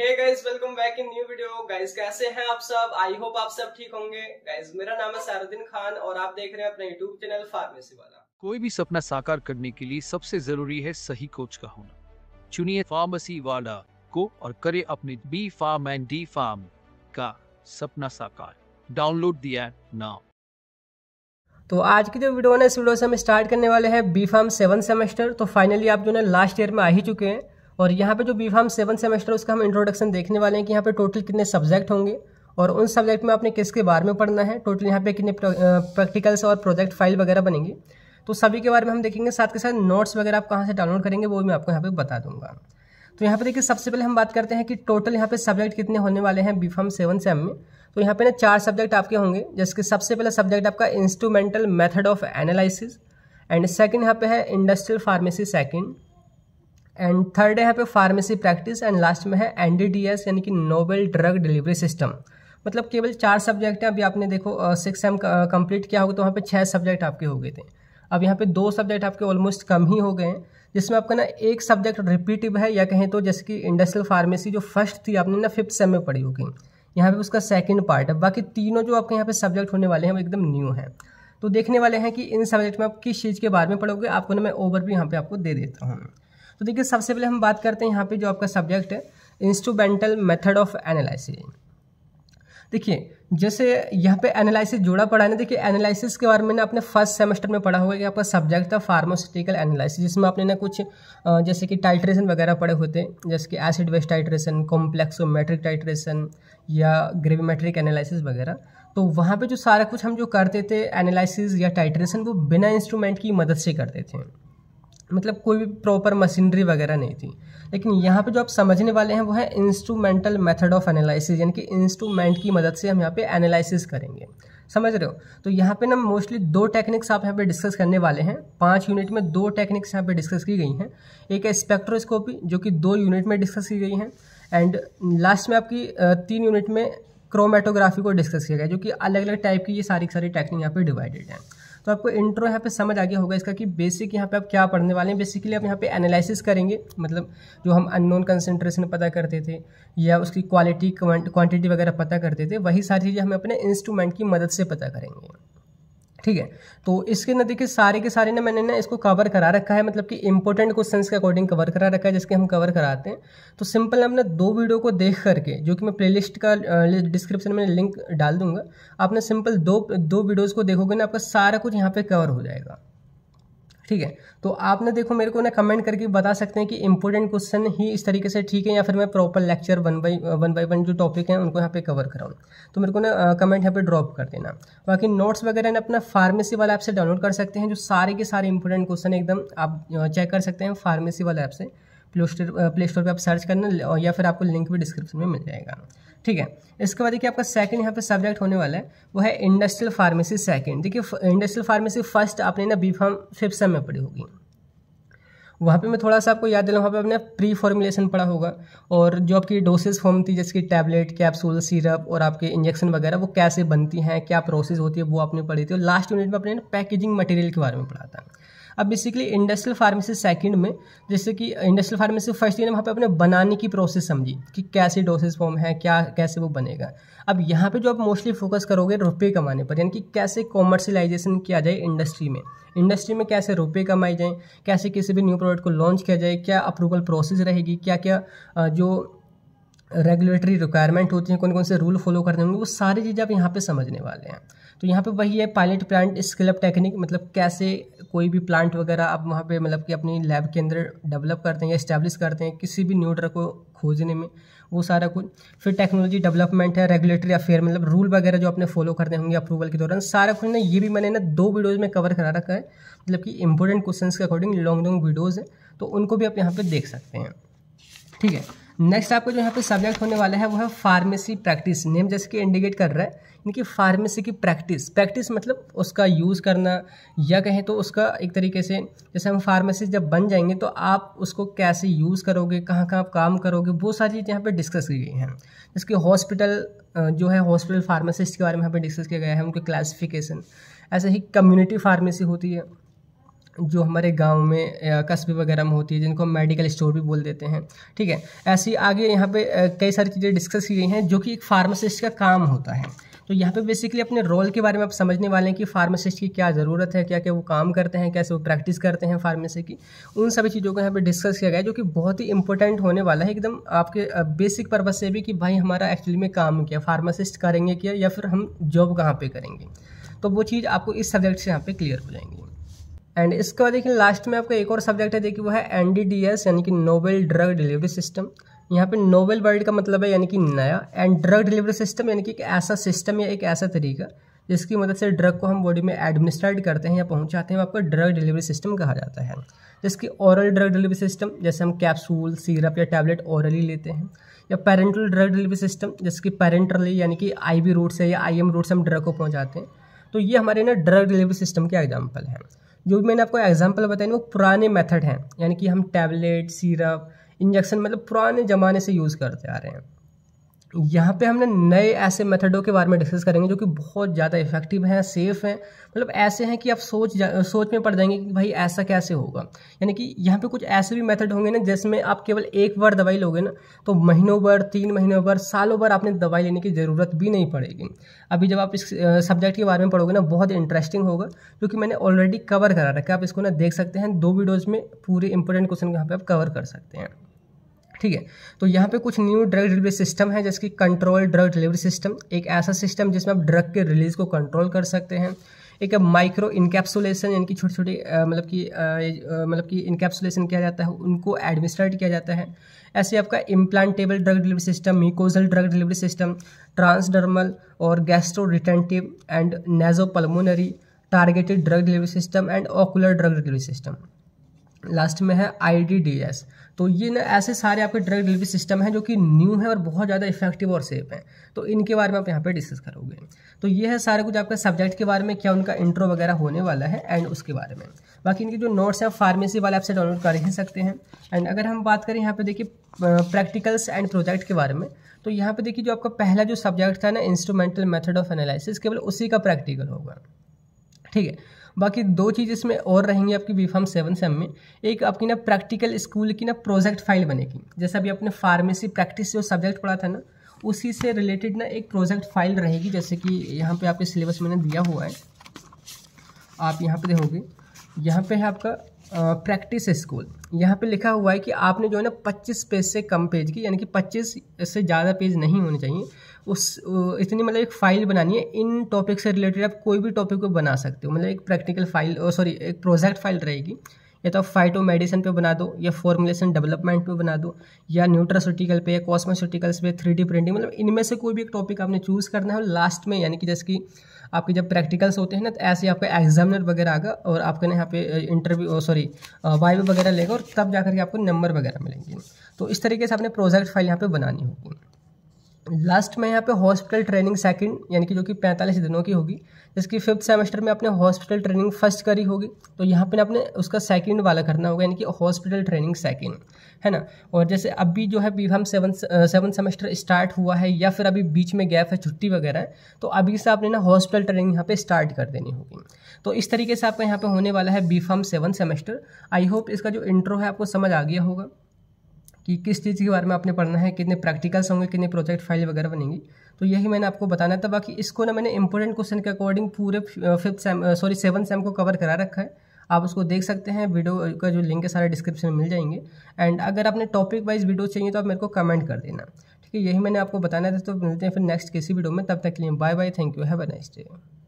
hey guys welcome back in new video guys कैसे हैं आप सब आई होप आप सब ठीक होंगे गाइस मेरा नाम है सारुद्दीन खान और आप देख रहे हैं अपना यूट्यूब चैनल फार्मेसी वाला कोई भी सपना साकार करने के लिए सबसे जरूरी है सही कोच का होना चुनिए फार्मेसी वाला को और करे अपने B pharm and D pharm का सपना साकार डाउनलोड दिया नाउ तो आज की जो वीडियो है इस वीडियो से हम स्टार्ट करने वाले हैं बी फार्म सेवन सेमेस्टर तो फाइनली आप जो है लास्ट ईयर में आ ही चुके हैं और यहाँ पे जो बी फार्म सेवन सेमेस्टर उसका हम इंट्रोडक्शन देखने वाले हैं कि यहाँ पे टोटल कितने सब्जेक्ट होंगे और उन सब्जेक्ट में आपने किसके बारे में पढ़ना है टोटल यहाँ पे कितने प्रैक्टिकल्स और प्रोजेक्ट फाइल वगैरह बनेंगी तो सभी के बारे में हम देखेंगे साथ के साथ नोट्स वगैरह आप कहाँ से डाउनलोड करेंगे वो मैं आपको यहाँ पे बता दूंगा तो यहाँ पे देखिए सबसे पहले हम बात करते हैं कि टोटल यहाँ पे सब्जेक्ट कितने होने वाले हैं बी फार्म सेवन सेम में तो यहाँ पे ना चार सब्जेक्ट आपके होंगे जिसके सबसे पहला सब्जेक्ट आपका instrumental method of analysis and second यहाँ पे है industrial pharmacy second and third है यहाँ पे फार्मेसी प्रैक्टिस एंड लास्ट में है एन यानी कि नोबेल ड्रग डिलीवरी सिस्टम मतलब केवल चार सब्जेक्ट हैं अभी आपने देखो सिक्स सेम कंप्लीट किया होगा तो वहाँ पे छः सब्जेक्ट आपके हो गए थे अब यहाँ पे दो सब्जेक्ट आपके ऑलमोस्ट कम ही हो गए हैं जिसमें आपका ना एक सब्जेक्ट रिपीटिव है या कहें तो जैसे कि इंडस्ट्रियल फार्मेसी जो फर्स्ट थी आपने ना फिफ्थ सेम में पढ़ी होगी यहाँ पे उसका सेकंड पार्ट है बाकी तीनों जो आपके यहाँ पे सब्जेक्ट होने वाले हैं वो एकदम न्यू हैं तो देखने वाले हैं कि इन सब्जेक्ट में आप किस चीज़ के बारे में पढ़ोगे आपको ना मैं ओवर भी यहाँ पे आपको दे देता हूँ तो देखिए सबसे पहले हम बात करते हैं यहाँ पे जो आपका सब्जेक्ट है इंस्ट्रूमेंटल मेथड ऑफ एनालिसिस देखिए जैसे यहाँ पे एनालिसिस जोड़ा पड़ा है ना देखिए एनालिसिस के बारे में ना आपने फर्स्ट सेमेस्टर में पढ़ा होगा कि आपका सब्जेक्ट था फार्मास्यूटिकल एनालिसिस जिसमें आपने ना कुछ जैसे कि टाइट्रेशन वगैरह पड़े होते हैं जैसे कि एसिड वेस्ट टाइट्रेशन कॉम्प्लेक्सोमेट्रिक टाइट्रेशन या ग्रेविमेट्रिक एनालिसिस वगैरह तो वहाँ पे जो सारा कुछ हम जो करते थे एनालिसिस या टाइट्रेशन वो बिना इंस्ट्रूमेंट की मदद से करते थे मतलब कोई भी प्रॉपर मशीनरी वगैरह नहीं थी लेकिन यहाँ पे जो आप समझने वाले हैं वो है इंस्ट्रूमेंटल मेथड ऑफ एनालिसिस यानी कि इंस्ट्रूमेंट की मदद से हम यहाँ पे एनालिसिस करेंगे समझ रहे हो तो यहाँ पे ना मोस्टली दो टेक्निक्स आप यहाँ पे डिस्कस करने वाले हैं पांच यूनिट में दो टेक्निक्स यहाँ पे डिस्कस की गई हैं एक है स्पेक्ट्रोस्कोपी जो कि दो यूनिट में डिस्कस की गई हैं एंड लास्ट में आपकी तीन यूनिट में क्रोमेटोग्राफी को डिस्कस किया गया जो कि अलग अलग टाइप की ये सारी सारी टेक्निक यहाँ पे डिवाइडेड हैं तो आपको इंट्रो यहाँ पे समझ आ गया होगा इसका कि बेसिक यहाँ पे आप क्या पढ़ने वाले हैं बेसिकली आप यहाँ पे एनालिसिस करेंगे मतलब जो हम अननोन कंसेंट्रेशन पता करते थे या उसकी क्वालिटी क्वांटिटी वगैरह पता करते थे वही सारी चीज़ें हम अपने इंस्ट्रूमेंट की मदद से पता करेंगे ठीक है तो इसके ना देखिए सारे के सारे ना मैंने ना इसको कवर करा रखा है मतलब कि इंपॉर्टेंट क्वेश्चंस के अकॉर्डिंग कवर करा रखा है जिसके हम कवर कराते हैं तो सिंपल हमने दो वीडियो को देख करके जो कि मैं प्लेलिस्ट का डिस्क्रिप्शन में लिंक डाल दूंगा आपने सिंपल दो दो वीडियोज़ को देखोगे ना आपका सारा कुछ यहाँ पर कवर हो जाएगा ठीक है तो आपने देखो मेरे को ना कमेंट करके बता सकते हैं कि इंपॉर्टेंट क्वेश्चन ही इस तरीके से ठीक है या फिर मैं proper lecture one by one by one जो टॉपिक है उनको यहाँ पे कवर कराऊँ तो मेरे को ना कमेंट यहाँ पे ड्रॉप कर देना बाकी नोट्स वगैरह ना अपना फार्मेसी वाला ऐप से डाउनलोड कर सकते हैं जो सारे के सारे इंपॉर्टेंट क्वेश्चन एकदम आप चेक कर सकते हैं फार्मेसी वाला ऐप से प्ले स्टोर प्ले स्टोर पर आप सर्च करना और या फिर आपको लिंक भी डिस्क्रिप्शन में मिल जाएगा ठीक है इसके बाद देखिए आपका सेकंड यहाँ पे सब्जेक्ट होने वाला है वो है इंडस्ट्रियल फार्मेसी सेकंड देखिए इंडस्ट्रियल फार्मेसी फर्स्ट आपने ना बी फॉर्म फिफ्थ सेम में पढ़ी होगी वहाँ पे मैं थोड़ा सा आपको याद दिला वहाँ पे आपने प्री फॉर्मुलेशन पढ़ा होगा और जो आपकी डोसेज फॉर्म थी जैसे कि टैबलेट कैप्सूल सिरप और आपके इंजेक्शन वगैरह वो कैसे बनती हैं क्या प्रोसेस होती है वो आपने पढ़ी थी और लास्ट यूनिट में आपने पैकेजिंग मटेरियल के बारे में पढ़ा था अब बेसिकली इंडस्ट्रियल फार्मेसी सेकंड में जैसे कि इंडस्ट्रियल फार्मेसी फर्स्ट ईयर वहाँ पे अपने बनाने की प्रोसेस समझी कि कैसे डोसेज फॉर्म है क्या कैसे वो बनेगा अब यहाँ पे जो आप मोस्टली फोकस करोगे रुपये कमाने पर यानी कि कैसे कॉमर्शलाइजेशन किया जाए इंडस्ट्री में इंडस्ट्री में कैसे रुपये कमाए जाएँ कैसे किसी भी न्यू प्रोडक्ट को लॉन्च किया जाए क्या अप्रूवल प्रोसेस रहेगी क्या क्या जो रेगुलेटरी रिक्वायरमेंट होती हैं कौन कौन से रूल फॉलो करने होंगे वो सारी चीज़ें आप यहाँ पे समझने वाले हैं तो यहाँ पे वही है पायलट प्लांट स्किलअप टेक्निक मतलब कैसे कोई भी प्लांट वगैरह आप वहाँ पे मतलब कि अपनी लैब के अंदर डेवलप करते हैं या इस्टेब्लिश करते हैं किसी भी न्यू ड्रग को खोजने में वो सारा कुछ फिर टेक्नोलॉजी डेवलपमेंट है रेगुलेटरी अफेयर मतलब रूल वगैरह जो आपने फॉलो करने होंगे अप्रूवल के दौरान सारा कुछ ना ये भी मैंने ना दो वीडियोज़ में कवर करा रखा है मतलब कि इंपॉर्टेंट क्वेश्चन के अकॉर्डिंग लॉन्ग लॉन्ग वीडियोज़ हैं तो उनको भी आप यहाँ पर देख सकते हैं ठीक है नेक्स्ट आपको जो यहाँ पे सब्जेक्ट होने वाला है वो है फार्मेसी प्रैक्टिस नेम जैसे कि इंडिकेट कर रहा है यानी कि फार्मेसी की प्रैक्टिस प्रैक्टिस मतलब उसका यूज़ करना या कहें तो उसका एक तरीके से जैसे हम फार्मेसी जब बन जाएंगे तो आप उसको कैसे यूज़ करोगे कहाँ कहाँ आप काम करोगे वो सारी चीज़ें यहाँ पर डिस्कस की गई हैं जैसे हॉस्पिटल जो है हॉस्पिटल फार्मासिस्ट के बारे में यहाँ पर डिस्कस किया गया है उनके क्लासिफिकेशन ऐसे ही कम्युनिटी फार्मेसी होती है जो हमारे गांव में कस्बे वगैरह में होती है जिनको हम मेडिकल स्टोर भी बोल देते हैं ठीक है ऐसी आगे यहाँ पे कई सारी चीज़ें डिस्कस की गई हैं जो कि एक फार्मासिस्ट का काम होता है तो यहाँ पे बेसिकली अपने रोल के बारे में आप समझने वाले हैं कि फार्मासिस्ट की क्या ज़रूरत है क्या क्या वो काम करते हैं कैसे वो प्रैक्टिस करते हैं फार्मेसी की उन सभी चीज़ों को यहाँ पे डिस्कस किया गया जो कि बहुत ही इंपॉर्टेंट होने वाला है एकदम आपके बेसिक पर्पज़ से भी कि भाई हमारा एक्चुअली में काम क्या फार्मासिस्ट करेंगे क्या या फिर हम जॉब कहाँ पर करेंगे तो वो चीज़ आपको इस सब्जेक्ट से यहाँ पर क्लियर हो जाएंगी एंड इसके बाद देखिए लास्ट में आपका एक और सब्जेक्ट है देखिए वो है एन यानी कि नोवेल ड्रग डिलीवरी सिस्टम यहाँ पे नोवेल वर्ल्ड का मतलब है यानी कि नया एंड ड्रग डिलीवरी सिस्टम यानी कि एक ऐसा सिस्टम या एक ऐसा तरीका जिसकी मदद से ड्रग को हम बॉडी में एडमिनिस्ट्रेट करते हैं या पहुंचाते हैं आपको ड्रग डिलीवरी सिस्टम कहा जाता है जिसके ओरल ड्रग डिलीवरी सिस्टम जैसे हम कैप्सूल सीरप या टैबलेट ओरली लेते हैं या पेरेंटल ड्रग डिलीवरी सिस्टम जिसकी पेरेंटली यानी कि आई वी रूट से या आई एम रूट से हम ड्रग को पहुँचाते हैं तो ये हमारे ना ड्रग डिलीवरी सिस्टम के एग्जाम्पल हैं जो भी मैंने आपको एग्जाम्पल बताए वो पुराने मेथड हैं यानी कि हम टैबलेट सीरप इंजेक्शन मतलब पुराने ज़माने से यूज़ करते आ रहे हैं यहाँ पे हमने नए ऐसे मेथडों के बारे में डिस्कस करेंगे जो कि बहुत ज़्यादा इफेक्टिव हैं सेफ़ हैं मतलब ऐसे हैं कि आप सोच जा सोच में पड़ जाएंगे कि भाई ऐसा कैसे होगा यानी कि यहाँ पे कुछ ऐसे भी मेथड होंगे ना जिसमें आप केवल एक बार दवाई लोगे ना तो महीनों भर तीन महीनों भर सालों भर आपने दवाई लेने की ज़रूरत भी नहीं पड़ेगी अभी जब आप इस सब्जेक्ट के बारे में पढ़ोगे ना बहुत इंटरेस्टिंग होगा जो कि मैंने ऑलरेडी कवर करा रखा है आप इसको ना देख सकते हैं दो वीडियोज़ में पूरे इंपॉर्टेंट क्वेश्चन यहाँ पर आप कवर कर सकते हैं ठीक है तो यहाँ पे कुछ न्यू ड्रग डिलीवरी सिस्टम है जैसे कि कंट्रोल ड्रग डिलीवरी सिस्टम एक ऐसा सिस्टम जिसमें आप ड्रग के रिलीज को कंट्रोल कर सकते हैं एक माइक्रो इनकेप्सुलेशन यानी कि छोटी छोटी मतलब कि मतलब कि इनकेप्सुलेशन किया जाता है उनको एडमिनिस्ट्रेट किया जाता है ऐसे आपका implantable drug delivery system mucosal drug delivery system transdermal और gastro retentive and nasopulmonary targeted drug delivery system and ocular drug delivery system last में है आई डी डी एस तो ये ना ऐसे सारे आपके ड्रग डिलीवरी सिस्टम हैं जो कि न्यू है और बहुत ज़्यादा इफेक्टिव और सेफ हैं तो इनके बारे में आप यहाँ पे डिस्कस करोगे तो ये है सारे कुछ आपका सब्जेक्ट के बारे में क्या उनका इंट्रो वगैरह होने वाला है एंड उसके बारे में बाकी इनके जो नोट्स हैं फार्मेसी वाले आपसे डाउनलोड कर ही सकते हैं एंड अगर हम बात करें यहाँ पर देखिए प्रैक्टिकल्स एंड प्रोजेक्ट के बारे में तो यहाँ पर देखिए जो आपका पहला जो सब्जेक्ट था ना इंस्ट्रूमेंटल मेथड ऑफ एनालिसिस केवल उसी का प्रैक्टिकल होगा ठीक है बाकी दो चीज़ इसमें और रहेंगी आपकी बी फॉर्म सेवन सेम में एक आपकी ना प्रैक्टिकल स्कूल की ना प्रोजेक्ट फाइल बनेगी जैसे अभी आपने फार्मेसी प्रैक्टिस जो सब्जेक्ट पढ़ा था ना उसी से रिलेटेड ना एक प्रोजेक्ट फाइल रहेगी जैसे कि यहाँ पे आपके सिलेबस मैंने दिया हुआ है आप यहाँ पे देखोगे यहाँ पे है आपका प्रैक्टिस स्कूल यहाँ पे लिखा हुआ है कि आपने जो है ना 25 पेज से कम पेज की यानी कि 25 से ज़्यादा पेज नहीं होने चाहिए उस इतनी मतलब एक फ़ाइल बनानी है इन टॉपिक से रिलेटेड आप कोई भी टॉपिक को बना सकते हो मतलब एक प्रैक्टिकल फाइल सॉरी एक प्रोजेक्ट फाइल रहेगी या तो आप फाइटो मेडिसिन पर बना दो या फॉर्मुलेशन डेवलपमेंट पे बना दो या न्यूट्रासूटिकल पे या कॉस्मोसूटिकल्स पे थ्री प्रिंटिंग मतलब इनमें से कोई भी एक टॉपिक आपने चूज़ करना है और लास्ट में यानी कि जैसे कि आपके जब प्रैक्टिकल्स होते हैं ना तो ऐसे आपका एग्जामिनर वगैरह आएगा और आपके ना यहाँ पे इंटरव्यू सॉरी वाइव वगैरह लेगा और तब जाकर के आपको नंबर वगैरह मिलेंगे तो इस तरीके से आपने प्रोजेक्ट फाइल यहाँ पे बनानी होगी लास्ट में यहाँ पे हॉस्पिटल ट्रेनिंग सेकंड यानी कि जो कि 45 दिनों की होगी जिसकी फिफ्थ सेमेस्टर में आपने हॉस्पिटल ट्रेनिंग फर्स्ट करी होगी तो यहाँ पे आपने उसका सेकंड वाला करना होगा यानी कि हॉस्पिटल ट्रेनिंग सेकंड है ना और जैसे अभी जो है बी हम सेवन सेवन सेमेस्टर स्टार्ट हुआ है या फिर अभी बीच में गैप है छुट्टी वगैरह तो अभी से आपने ना हॉस्पिटल ट्रेनिंग यहाँ पर स्टार्ट कर देनी होगी तो इस तरीके से आपका यहाँ पर होने वाला है B pharm seven semester I hope इसका जो इंट्रो है आपको समझ आ गया होगा कि किस चीज़ के बारे में आपने पढ़ना है कितने प्रैक्टिकल्स होंगे कितने प्रोजेक्ट फाइल वगैरह बनेंगी तो यही मैंने आपको बताना था बाकी इसको ना मैंने इंपॉर्टेंट क्वेश्चन के अकॉर्डिंग पूरे fifth sem sorry seven sem को कवर करा रखा है आप उसको देख सकते हैं वीडियो का जो लिंक है सारे डिस्क्रिप्शन में मिल जाएंगे एंड अगर आपने टॉपिक वाइज वीडियो चाहिए तो आप मेरे को कमेंट कर देना ठीक है यही मैंने आपको बताना था तो मिलते हैं फिर नेक्स्ट किसी वीडियो में तब तक के लिए bye bye thank you have a nice day